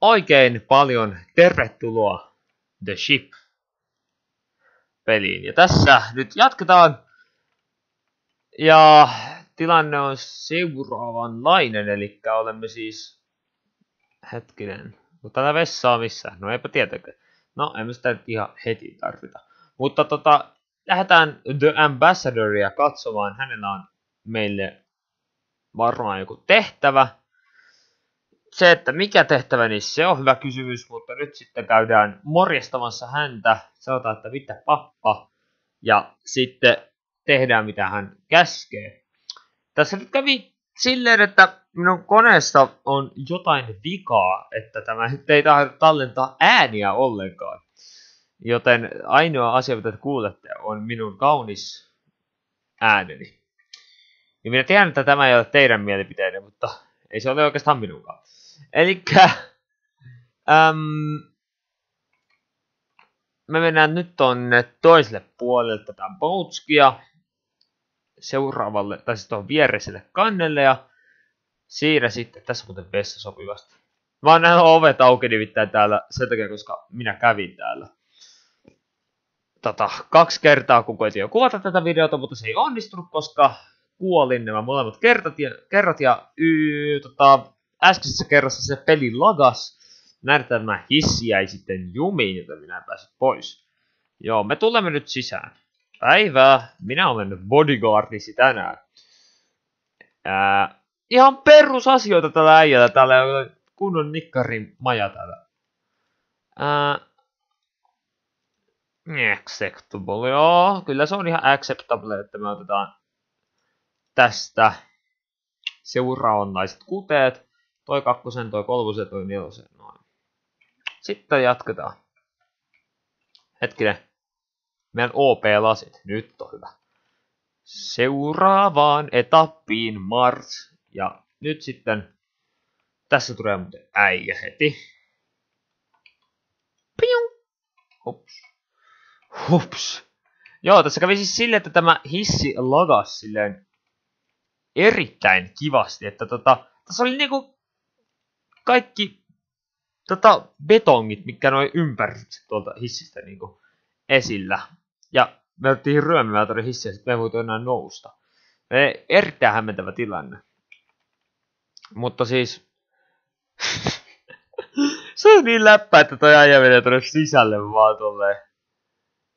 oikein paljon tervetuloa The Ship peliin. Ja tässä nyt jatketaan. Ja tilanne on seuraavanlainen, eli olemme siis... Hetkinen, mutta no täällä on missä? No eipä tietenkään. No, emme sitä nyt ihan heti tarvita. Mutta tota, lähdetään The Ambassadoria katsomaan. Hänellä on meille varmaan joku tehtävä. Se, että mikä tehtävä, niin se on hyvä kysymys, mutta nyt sitten käydään morjestamassa häntä, sanotaan, että mitä pappa, ja sitten tehdään mitä hän käskee. Tässä nyt kävi silleen, että minun koneessa on jotain vikaa, että tämä nyt ei tahdo tallentaa ääniä ollenkaan. Joten ainoa asia, mitä te kuulette, on minun kaunis ääneni. Ja minä tiedän, että tämä ei ole teidän mielipiteenne, mutta ei se ole oikeastaan minunkaan. Eli äm, me mennään nyt tonne toiselle puolelle tätä boutskia seuraavalle, tai sitten siis viereiselle kannelle ja siinä sitten, tässä muuten vessa sopivasti. Mä oon nähnyt ovet auki nimittäin täällä sen takia, koska minä kävin täällä. Tota, kaksi kertaa, kun koitin jo kuvata tätä videota, mutta se ei onnistunut, koska kuolin nämä molemmat kertat ja, kerrat ja yy, tota, äskeisessä kerrassa se peli lagas. Näin tämä hissi jäi sitten jumiin, joten minä pääse pois. Joo, me tulemme nyt sisään. Päivää, minä olen bodyguardisi tänään. Ää, ihan perusasioita tällä äijällä, täällä on kunnon nikkarin maja täällä. Ää, acceptable, joo, kyllä se on ihan acceptable, että me otetaan tästä seuraavannaiset kuteet toi kakkosen, toi kolmosen, toi nelosen, noin. Sitten jatketaan. Hetkinen. Meidän OP-lasit. Nyt on hyvä. Seuraavaan etappiin Mars. Ja nyt sitten tässä tulee muuten äijä heti. Piu. Hups. Hups. Joo, tässä kävi siis silleen, että tämä hissi lagas silleen erittäin kivasti, että tota, tässä oli niinku kaikki tota, betongit, mikä noin ympäristöt tuolta hissistä niin kuin esillä. Ja me otettiin ryömimäätöinen hissiä, että me ei voitu enää nousta. Me erittäin hämmentävä tilanne. Mutta siis... se on niin läppä, että toi ajan menee tuonne sisälle vaan tolleen.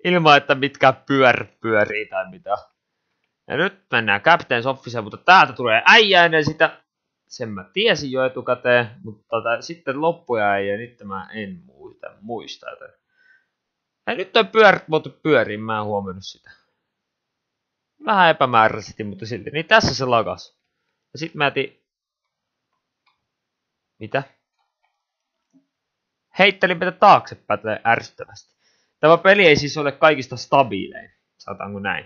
Ilman, että mitkä pyör pyörii tai mitä. Ja nyt mennään Captain Soffiseen, mutta täältä tulee äijää ennen sitä sen mä tiesin jo etukäteen, mutta tota, sitten loppuja ei, ja nyt mä en muista. muista että... Ja nyt on pyörät mutta pyörin, mä en huomannut sitä. Vähän epämääräisesti, mutta silti. Niin tässä se lagas. Ja sit mä etin... Mitä? Heittelin mitä taaksepäin tälle ärsyttävästi. Tämä peli ei siis ole kaikista stabiilein, sanotaanko näin.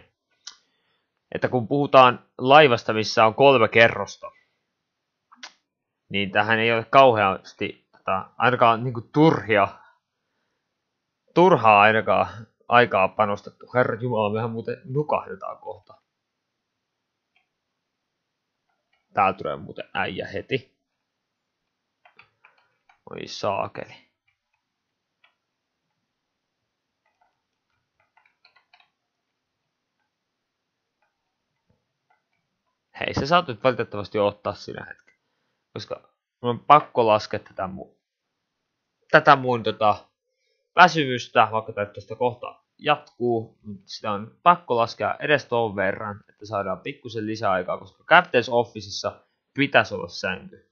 Että kun puhutaan laivasta, missä on kolme kerrosta, niin tähän ei ole kauheasti tota, ainakaan niin kuin turhia, turhaa ainakaan aikaa panostettu. Herra Jumala, mehän muuten nukahdetaan kohta. Tää tulee muuten äijä heti. Oi saakeli. Hei, sä saat nyt valitettavasti ottaa sinä hetki koska mun on pakko laskea tätä mun, tätä mun tota, väsymystä, vaikka tästä kohta jatkuu, mutta sitä on pakko laskea edes ton verran, että saadaan pikkusen lisäaikaa, koska Captain's Officeissa pitäisi olla sänky.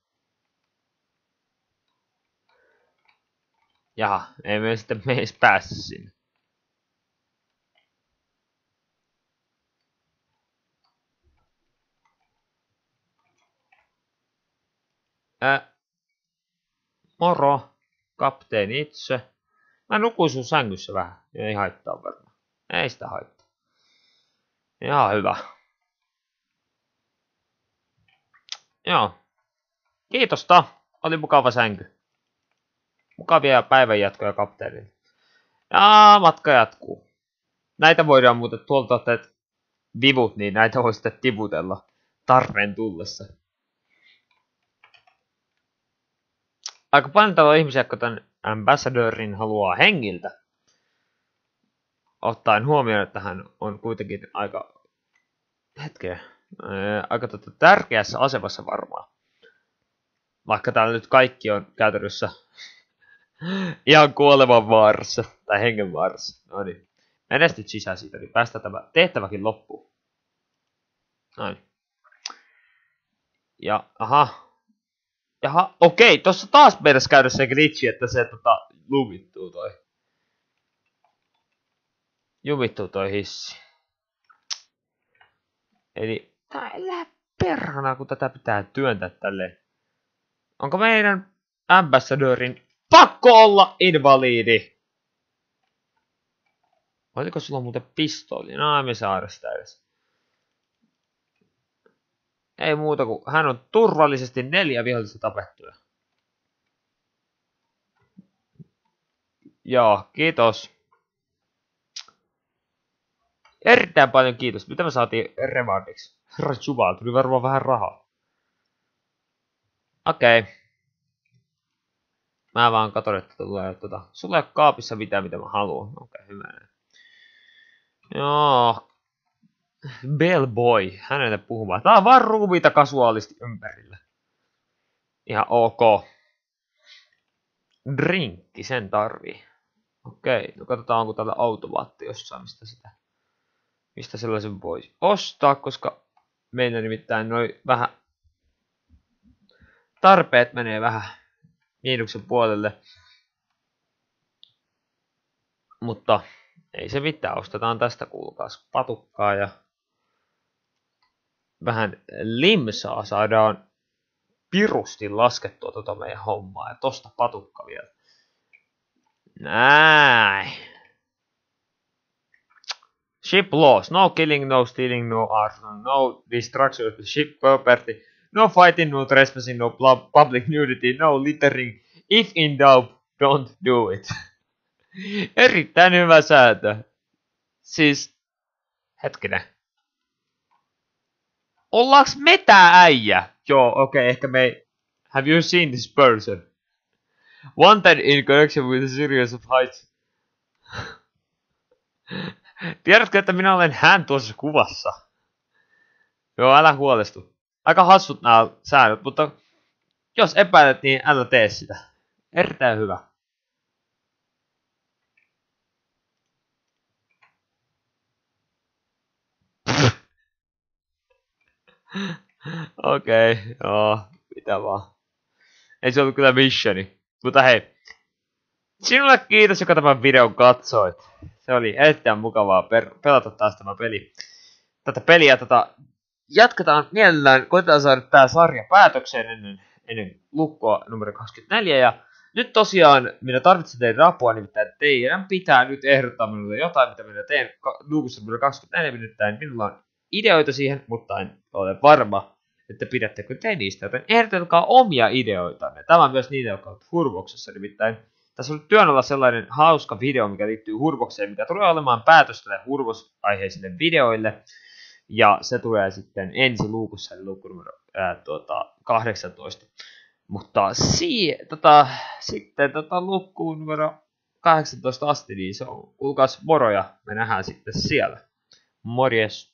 Jaha, ei me sitten me edes päässyt sinne. Ä, moro, kapteeni itse. Mä nukuin sun sängyssä vähän, niin ei haittaa varmaan. Ei sitä haittaa. Ihan hyvä. Joo. Kiitosta. Oli mukava sänky. Mukavia päivänjatkoja kapteenille. Ja matka jatkuu. Näitä voidaan muuten tuolta että vivut, niin näitä voi sitten tivutella tarpeen tullessa. aika paljon ihmisiä, kuten ambassadorin haluaa hengiltä. Ottaen huomioon, että hän on kuitenkin aika, hetkeä, aika tota tärkeässä asemassa varmaan. Vaikka täällä nyt kaikki on käytännössä ihan kuoleman vaarassa, tai hengen vaarassa. No niin. Menestyt sisään siitä, niin päästä tämä tehtäväkin loppuun. Noin. Niin. Ja, aha, Jaha, okei, tossa taas pitäisi käydä se glitchi, että se tota, lumittuu toi. Jumittuu toi hissi. Eli, tää ei lähde perhana, kun tätä pitää työntää tälle. Onko meidän ambassadörin pakko olla invaliidi? Oliko sulla muuten pistooli? No, emme saada sitä edes. Ei muuta kuin hän on turvallisesti neljä vihollista tapettuja. Joo, kiitos. Erittäin paljon kiitos. Mitä me saatiin revardiksi? Herra Jumala, tuli varmaan vähän rahaa. Okei. Okay. Mä vaan katon, että tulee tuota, tota. Sulla ei ole kaapissa mitään, mitä mä haluan. Okei, okay, hyvä. Joo, Bellboy, hänelle puhumaan. Tää on vaan ruumiita kasuaalisti ympärillä. Ihan ok. Drinkki, sen tarvii. Okei, no katsotaan onko täällä automaatti jossain, mistä sitä, mistä sellaisen voisi ostaa, koska meillä nimittäin noin vähän tarpeet menee vähän miinuksen puolelle. Mutta ei se mitään, ostetaan tästä kuulkaas patukkaa ja vähän limsaa saadaan pirusti laskettua tuota meidän hommaa. Ja tosta patukka vielä. Näin. Ship loss. No killing, no stealing, no arson, no destruction of the ship property. No fighting, no trespassing, no public nudity, no littering. If in doubt, don't do it. Erittäin hyvä säätö. Siis, hetkinen. Ollaanko me tää äijä? Joo, okei, okay, ehkä me ei... Have you seen this person? Wanted in connection with a series of heights. Tiedätkö, että minä olen hän tuossa kuvassa? Joo, älä huolestu. Aika hassut nämä säännöt, mutta jos epäilet, niin älä tee sitä. Erittäin hyvä. Okei, okay, joo, mitä vaan. Ei se ollut kyllä missioni. Mutta hei, sinulle kiitos, joka tämän videon katsoit. Se oli erittäin mukavaa per- pelata taas tämä peli. Tätä peliä tätä tota, jatketaan mielellään, koitetaan saada tämä sarja päätökseen ennen, ennen lukkoa numero 24. Ja nyt tosiaan minä tarvitsen teidän apua, nimittäin teidän pitää nyt ehdottaa minulle jotain, mitä minä teen lukussa numero 24, nimittäin minulla on ideoita siihen, mutta en ole varma, että pidättekö te niistä, joten ehdotelkaa omia ideoitanne. Tämä on myös niitä, jotka ovat hurvoksessa, nimittäin tässä on työn alla sellainen hauska video, mikä liittyy hurvokseen, mikä tulee olemaan päätös tälle hurvosaiheisille videoille. Ja se tulee sitten ensi luukussa, eli luku numero ää, tuota, 18. Mutta si, tota, sitten tota, luukkuun numero 18 asti, niin se on, kulkas moroja, me nähdään sitten siellä. Morjes!